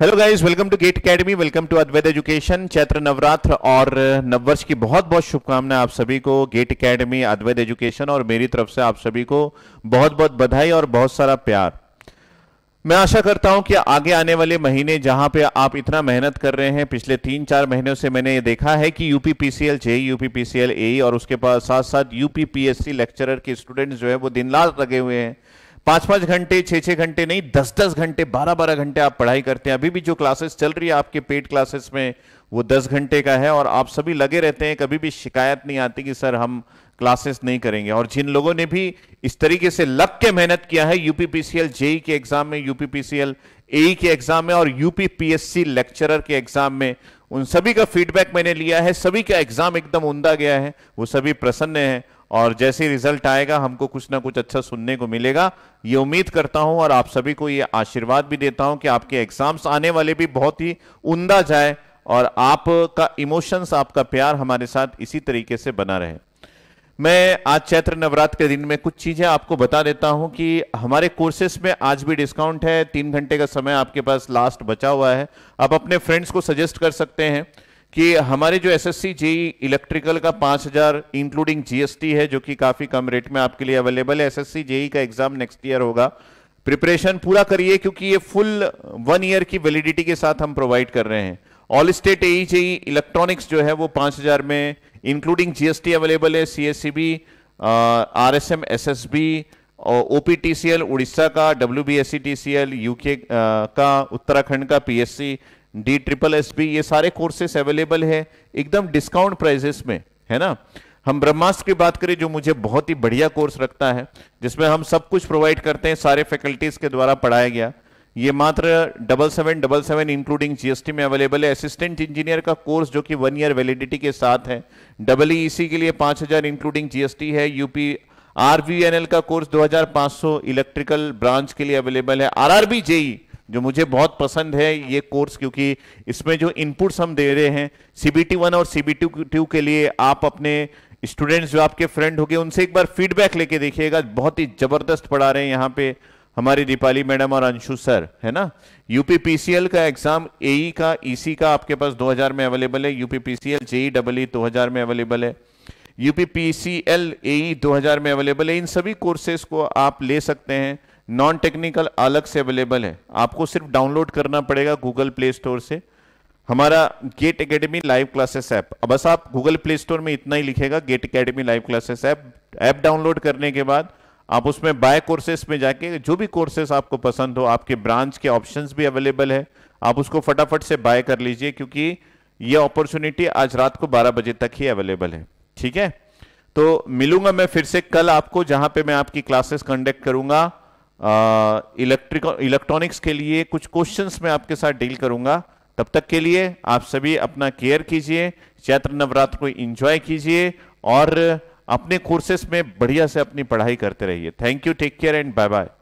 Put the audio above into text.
hello guys welcome to GATE academy welcome to Advait education Chaitra Navratra और नववर्ष की बहुत बहुत शुभकामनाएं आप सभी को गेट एकेडमी अद्वैत एजुकेशन और मेरी तरफ से आप सभी को बहुत बहुत बधाई और बहुत सारा प्यार मैं आशा करता हूं कि आगे आने वाले महीने जहां पे आप इतना मेहनत कर रहे हैं पिछले तीन चार महीनों से मैंने ये देखा है कि UP PCL JE UP PCL A और उसके पास साथ साथ यूपी पीएससी लेक्चरर के स्टूडेंट्स जो है वो दिन रात लगे हुए हैं पांच पांच घंटे छह छह घंटे नहीं दस दस घंटे बारह बारह घंटे आप पढ़ाई करते हैं अभी भी जो क्लासेस चल रही है आपके पेड क्लासेस में वो दस घंटे का है और आप सभी लगे रहते हैं कभी भी शिकायत नहीं आती कि सर हम क्लासेस नहीं करेंगे और जिन लोगों ने भी इस तरीके से लग के मेहनत किया है यूपीपीसीएल जेई e के एग्जाम में यूपीपीसीएल ए e के एग्जाम में और यूपीपीएससी लेक्चरर के एग्जाम में उन सभी का फीडबैक मैंने लिया है सभी का एग्जाम एकदम उमदा गया है वो सभी प्रसन्न है और जैसे रिजल्ट आएगा हमको कुछ ना कुछ अच्छा सुनने को मिलेगा ये उम्मीद करता हूं और आप सभी को ये आशीर्वाद भी देता हूं कि आपके एग्जाम्स आने वाले भी बहुत ही उमदा जाए और आपका इमोशंस आपका प्यार हमारे साथ इसी तरीके से बना रहे मैं आज चैत्र नवरात्र के दिन में कुछ चीज़ें आपको बता देता हूं कि हमारे कोर्सेस में आज भी डिस्काउंट है तीन घंटे का समय आपके पास लास्ट बचा हुआ है आप अपने फ्रेंड्स को सजेस्ट कर सकते हैं कि हमारे जो एसएससी जेई इलेक्ट्रिकल का 5000 इंक्लूडिंग जीएसटी है जो कि काफी कम रेट में आपके लिए अवेलेबल है एसएससी जेई e का एग्जाम नेक्स्ट ईयर होगा प्रिपरेशन पूरा करिए क्योंकि ये फुल वन ईयर की वैलिडिटी के साथ हम प्रोवाइड कर रहे हैं all state AE JE electronics जो है वो पांच में इंक्लूडिंग जीएसटी अवेलेबल है सीएससीबी आरएसएम एस और ओपीटीसीएल उड़ीसा का डब्ल्यू बी यूके का उत्तराखंड का PSC D triple S B ये सारे कोर्सेस अवेलेबल है एकदम डिस्काउंट प्राइजेस में है ना हम ब्रह्मास्त्र की बात करें जो मुझे बहुत ही बढ़िया कोर्स रखता है जिसमें हम सब कुछ प्रोवाइड करते हैं सारे फैकल्टीज के द्वारा पढ़ाया गया ये मात्र double seven double seven including GST में अवेलेबल है असिस्टेंट इंजीनियर का कोर्स जो कि वन ईयर वैलिडिटी के साथ है डबल e ई e के लिए पांच हज़ार इंक्लूडिंग जीएसटी है यूपी आरवीएनएल का कोर्स दो हजार पांच सौ इलेक्ट्रिकल ब्रांच के लिए अवेलेबल है आरआरबी जेई जो मुझे बहुत पसंद है ये कोर्स क्योंकि इसमें जो इनपुट्स हम दे रहे हैं सीबीटी वन और सीबीटी टू के लिए आप अपने स्टूडेंट्स जो आपके फ्रेंड हो गए उनसे एक बार फीडबैक लेके देखिएगा बहुत ही जबरदस्त पढ़ा रहे हैं यहाँ पे हमारी दीपाली मैडम और अंशु सर है ना यूपीपीसीएल का एग्जाम एई e का ईसी e का आपके पास दो में अवेलेबल है यूपीपीसीएल जेई डबल ई में अवेलेबल है यूपीपीसीएल e, दो हजार में अवेलेबल है इन सभी कोर्सेज को आप ले सकते हैं नॉन टेक्निकल अलग से अवेलेबल है आपको सिर्फ डाउनलोड करना पड़ेगा गूगल प्ले स्टोर से हमारा GATE academy live classes app बस आप गूगल प्ले स्टोर में इतना ही लिखेगा GATE academy live classes app app download करने के बाद आप उसमें बाय कोर्सेस में जाके जो भी कोर्सेस आपको पसंद हो आपके ब्रांच के ऑप्शंस भी अवेलेबल है आप उसको फटाफट से बाय कर लीजिए क्योंकि ये अपॉर्चुनिटी आज रात को 12 बजे तक ही अवेलेबल है ठीक है तो मिलूंगा मैं फिर से कल आपको जहां पे मैं आपकी क्लासेस कंडक्ट करूंगा इलेक्ट्रिक इलेक्ट्रॉनिक्स के लिए कुछ क्वेश्चंस मैं आपके साथ डील करूंगा तब तक के लिए आप सभी अपना केयर कीजिए चैत्र नवरात्र को एंजॉय कीजिए और अपने कोर्सेस में बढ़िया से अपनी पढ़ाई करते रहिए thank you take care and bye bye